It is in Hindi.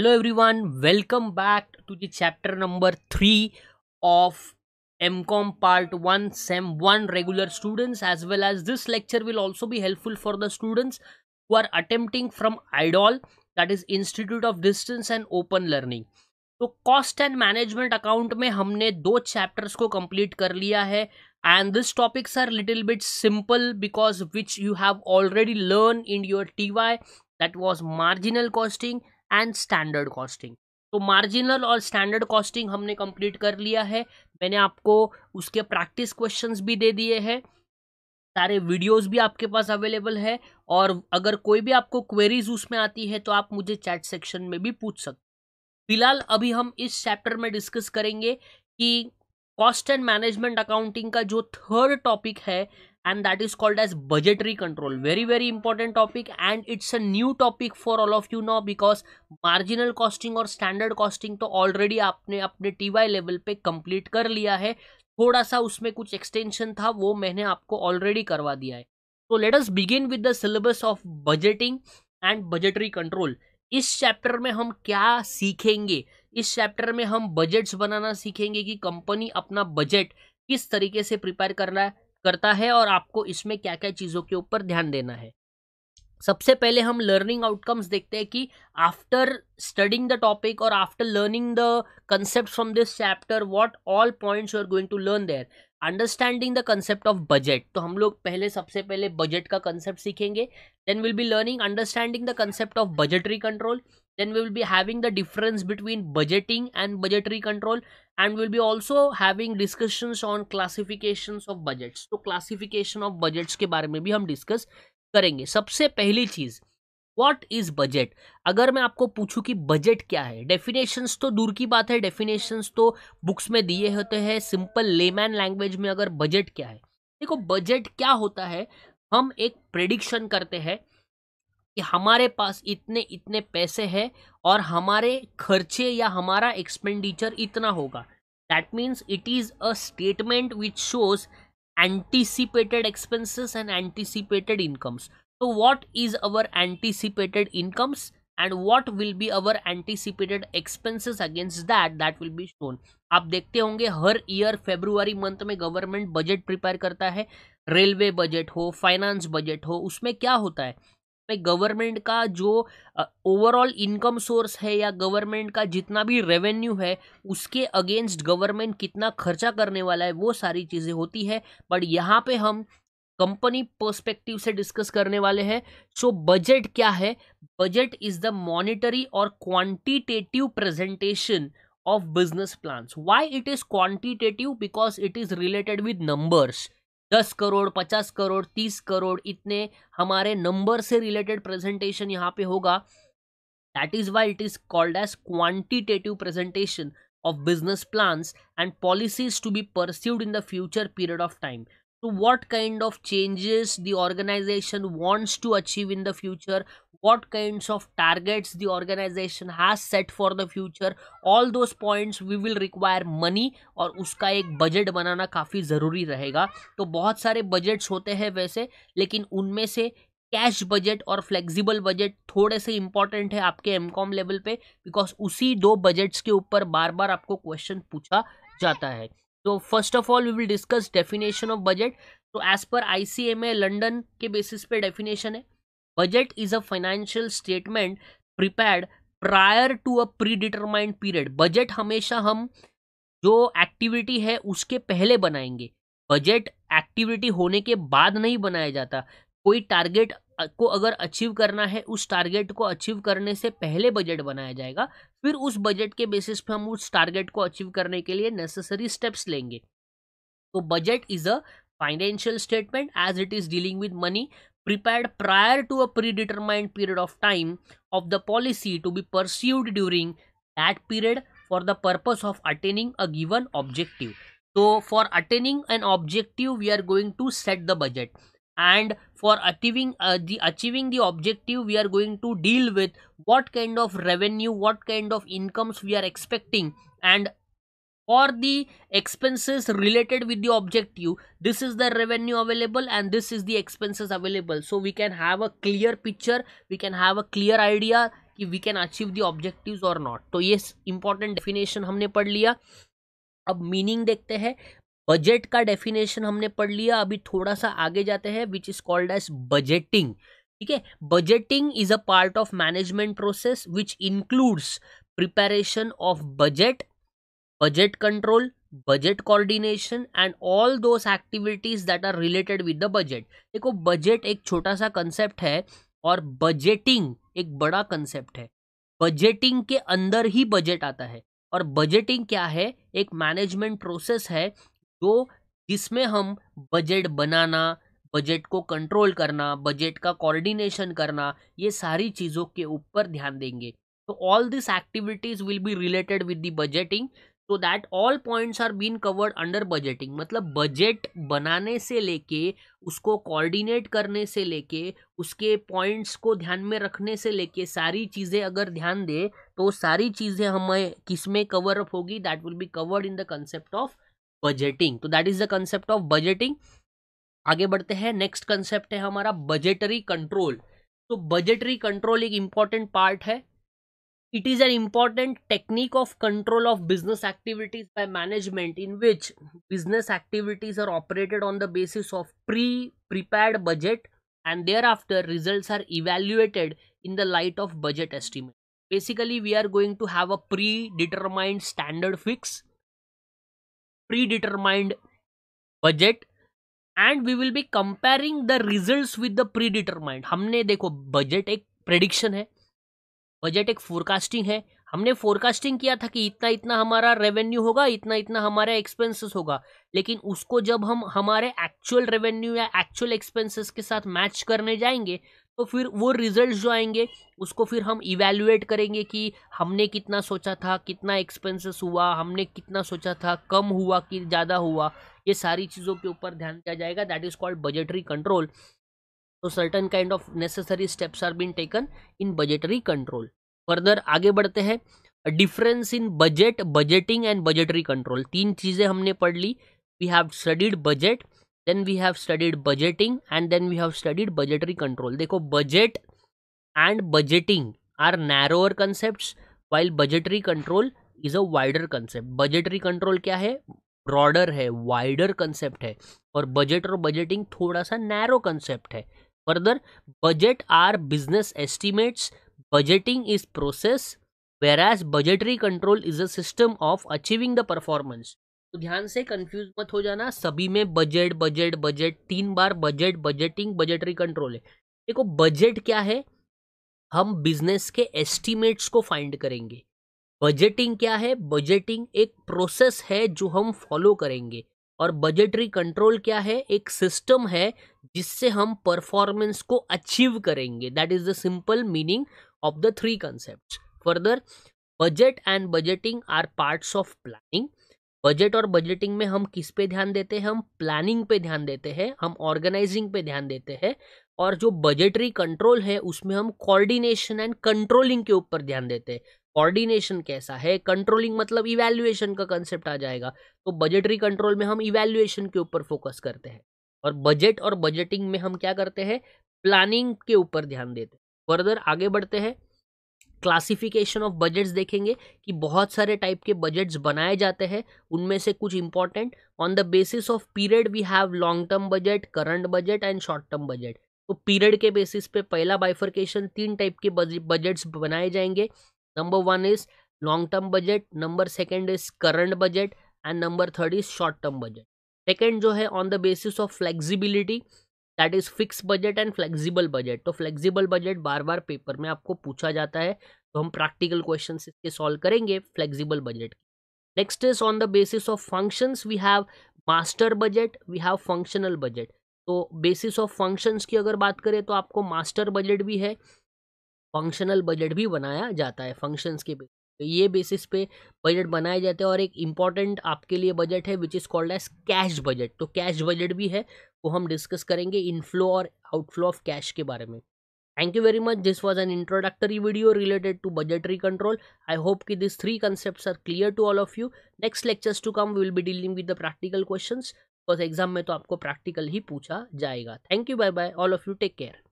hello everyone welcome back to the chapter number three of mcom part one sem one regular students as well as this lecture will also be helpful for the students who are attempting from idol that is institute of distance and open learning so cost and management account mein humne do chapters ko complete kar liya hai and these topics are little bit simple because which you have already learned in your ty that was marginal costing and standard costing तो मार्जिनल और स्टैंडर्ड कॉस्टिंग हमने कंप्लीट कर लिया है मैंने आपको उसके प्रैक्टिस क्वेश्चंस भी दे दिए हैं सारे वीडियोस भी आपके पास अवेलेबल है और अगर कोई भी आपको क्वेरीज उसमें आती है तो आप मुझे चैट सेक्शन में भी पूछ सकते फिलहाल अभी हम इस चैप्टर में डिस्कस करेंगे कि कॉस्ट एंड मैनेजमेंट अकाउंटिंग का जो थर्ड टॉपिक है and that is called as budgetary control very very important topic and it's a new topic for all of you now because marginal costing or standard costing to already aapne apne TY level pe complete kar liya hai thoda sa usme kuch extension tha wo maine aapko already karwa diya hai so let us begin with the syllabus of budgeting and budgetary control इस चैप्टर में हम क्या सीखेंगे इस चैप्टर में हम बजट्स बनाना सीखेंगे कि कंपनी अपना बजट किस तरीके से प्रिपेयर कर रहा है करता है और आपको इसमें क्या क्या चीज़ों के ऊपर ध्यान देना है सबसे पहले हम लर्निंग आउटकम्स देखते हैं कि आफ्टर स्टडिंग द टॉपिक और after learning the concept from this chapter what all points you are going to learn there understanding the concept of budget तो हम लोग पहले सबसे पहले बजट का कंसेप्ट सीखेंगे then will be learning understanding the concept of budgetary control then we will be having the difference between budgeting and budgetary control and we'll be also having discussions on classifications of budgets so classification of budgets ke bare mein bhi hum discuss करेंगे सबसे पहली चीज़ वॉट इज बजट अगर मैं आपको पूछूं कि बजट क्या है डेफिनेशंस तो दूर की बात है डेफिनेशंस तो बुक्स में दिए होते हैं सिंपल लेमैन लैंग्वेज में अगर बजट क्या है देखो बजट क्या होता है हम एक प्रेडिक्शन करते हैं कि हमारे पास इतने इतने पैसे हैं और हमारे खर्चे या हमारा एक्सपेंडिचर इतना होगा that means it is a statement which shows anticipated expenses and anticipated incomes तो what is our anticipated incomes and what will be our anticipated expenses against that that will be shown आप देखते होंगे हर ईयर फेब्रुवरी मंथ में गवर्नमेंट बजट प्रिपेयर करता है रेलवे बजट हो फाइनेंस बजट हो उसमें क्या होता है पे गवर्नमेंट का जो ओवरऑल इनकम सोर्स है या गवर्नमेंट का जितना भी रेवेन्यू है उसके अगेंस्ट गवर्नमेंट कितना खर्चा करने वाला है वो सारी चीज़ें होती है बट यहाँ पे हम कंपनी पर्सपेक्टिव से डिस्कस करने वाले हैं सो बजट क्या है बजट इज द मॉनिटरी और quantitative presentation of business plans why it is quantitative because it is related with numbers दस करोड़ पचास करोड़ तीस करोड़ इतने हमारे नंबर से रिलेटेड प्रेजेंटेशन यहाँ पे होगा that is why it is called as quantitative presentation of business plans and policies to be pursued in the future period of time to what kind of changes the organization wants to achieve in the future, what kinds of targets the organization has set for the future, all those points we will require money और उसका एक budget बनाना काफ़ी ज़रूरी रहेगा तो बहुत सारे budgets होते हैं वैसे लेकिन उनमें से कैश बजट और फ्लेक्सिबल बजट थोड़े से इम्पॉर्टेंट है आपके एम कॉम लेवल पे बिकॉज उसी दो बजट्स के ऊपर बार बार आपको क्वेश्चन पूछा जाता है तो first of all we will discuss definition of budget तो एज पर आईसीएमए लंडन के बेसिस पे डेफिनेशन है budget is a financial statement prepared prior to a predetermined period budget हमेशा हम जो एक्टिविटी है उसके पहले बनाएंगे बजट एक्टिविटी होने के बाद नहीं बनाया जाता कोई टारगेट को अगर अचीव करना है उस टारगेट को अचीव करने से पहले बजट बनाया जाएगा फिर उस बजट के बेसिस पे हम उस टारगेट को अचीव करने के लिए नेसेसरी स्टेप्स लेंगे तो budget is a financial statement as it is dealing with money prepared prior to a predetermined period of time of the policy to be pursued during that period for the purpose of attaining a given objective तो for attaining an objective we are going to set the budget and for achieving uh, the achieving the objective we are going to deal with what kind of revenue what kind of incomes we are expecting and for the expenses related with the objective this is the revenue available and this is the expenses available so we can have a clear picture we can have a clear idea we can achieve the objectives or not. So yes, important definition. Definition हमने पढ़ लिया अब मीनिंग देखते हैं बजट का डेफिनेशन हमने पढ़ लिया अभी थोड़ा सा आगे जाते हैं which is called as budgeting ठीक है budgeting is a part of management process which includes preparation of budget budget control budget coordination and all those activities that are related with the budget देखो बजट एक छोटा सा कंसेप्ट है और बजटिंग एक बड़ा कंसेप्ट है बजटिंग के अंदर ही बजट आता है और बजटिंग क्या है एक मैनेजमेंट प्रोसेस है तो जिसमें हम बजट बनाना बजट को कंट्रोल करना बजट का कोऑर्डिनेशन करना ये सारी चीज़ों के ऊपर ध्यान देंगे तो all this activities will be related with the budgeting so that all points are been covered under budgeting मतलब बजट बनाने से लेके उसको कोऑर्डिनेट करने से लेके उसके पॉइंट्स को ध्यान में रखने से लेके सारी चीज़ें अगर ध्यान दें तो सारी चीज़ें हमें किस में कवर अप होगी that will be covered in the concept of budgeting तो that is the concept of budgeting आगे बढ़ते हैं नेक्स्ट कंसेप्ट है हमारा बजटरी कंट्रोल तो बजेटरी कंट्रोल एक इंपॉर्टेंट पार्ट है it is an important technique of control of business activities by management in which business activities are operated on the basis of pre prepare budget and thereafter result are evaluated in the light of budget estimate basically we are going to have a predetermined standard fix predetermined budget and we will be comparing the result with the determined हमने देखो बजट एक प्रेडिक्शन है बजट एक फोरकास्टिंग है हमने फोरकास्टिंग किया था कि इतना इतना हमारा रेवेन्यू होगा इतना इतना हमारा एक्सपेंसेस होगा लेकिन उसको जब हम हमारे एक्चुअल रेवेन्यू या एक्चुअल एक्सपेंसेस के साथ मैच करने जाएंगे तो फिर वो रिजल्ट जो आएंगे उसको फिर हम इवेल्युएट करेंगे कि हमने कितना सोचा था कितना एक्सपेंसेस हुआ हमने कितना सोचा था कम हुआ कि ज़्यादा हुआ ये सारी चीज़ों के ऊपर ध्यान दिया जाएगा that is called budgetary control तो certain kind of necessary steps are been taken in budgetary control further आगे बढ़ते हैं difference in budget budgeting and budgetary control तीन चीज़ें हमने पढ़ ली we have studied budget then we have studied budgeting and then we have studied budgetary control देखो budget and budgeting are narrower concept while budgetary control is a wider concept budgetary control क्या है ब्रॉडर है वाइडर कंसेप्ट है और बजट और बजटिंग थोड़ा सा नैरो कंसेप्ट है further budget are business estimates budgeting is process whereas budgetary control is a system of achieving the performance तो ध्यान से कंफ्यूज मत हो जाना सभी में बजट बजट बजट तीन बार बजट बजटिंग बजटरी कंट्रोल है देखो बजट क्या है हम बिजनेस के एस्टिमेट्स को फाइंड करेंगे बजटिंग क्या है बजटिंग एक प्रोसेस है जो हम फॉलो करेंगे और बजटरी कंट्रोल क्या है एक सिस्टम है जिससे हम परफॉर्मेंस को अचीव करेंगे that is the simple meaning of the three concept further budget and budgeting are parts of planning budget और बजटिंग में हम किस पे ध्यान देते हैं हम प्लानिंग पे ध्यान देते हैं हम ऑर्गेनाइजिंग पे ध्यान देते हैं और जो बजटरी कंट्रोल है उसमें हम कोऑर्डिनेशन एंड कंट्रोलिंग के ऊपर ध्यान देते हैं कोऑर्डिनेशन कैसा है कंट्रोलिंग मतलब इवेल्युएशन का कंसेप्ट आ जाएगा तो बजटरी कंट्रोल में हम इवेल्युएशन के ऊपर फोकस करते हैं और बजट और बजटिंग में हम क्या करते हैं प्लानिंग के ऊपर ध्यान देते हैं फर्दर आगे बढ़ते हैं क्लासिफिकेशन ऑफ बजट्स देखेंगे कि बहुत सारे टाइप के बजट्स बनाए जाते हैं उनमें से कुछ important on the basis of period we have long term budget current budget and short term budget तो पीरियड के बेसिस पे पहला बाइफर्केशन तीन टाइप के बजट्स बनाए जाएंगे number one is long term budget number second is current budget and number third is short term budget second जो है on the basis of flexibility that is fix budget and flexible budget तो फ्लेक्सिबल बजट बार बार पेपर में आपको पूछा जाता है तो हम प्रैक्टिकल क्वेश्चन इसके सॉल्व करेंगे flexible budget next is on the basis of functions we have master budget we have functional budget तो बेसिस ऑफ फंक्शंस की अगर बात करें तो आपको मास्टर बजट भी है फंक्शनल बजट भी बनाया जाता है फंक्शंस के बेसिस तो ये बेसिस पे बजट बनाए जाते हैं और एक इम्पॉर्टेंट आपके लिए बजट है which is called as cash budget तो कैश बजट भी है वो हम डिस्कस करेंगे इनफ्लो और आउटफ्लो ऑफ कैश के बारे में thank you very much this was an introductory video related to budgetary control I hope कि this three concept are clear to all of you next lectures to come will be dealing with the practical question because exam में तो आपको प्रैक्टिकल ही पूछा जाएगा thank you bye bye all of you take care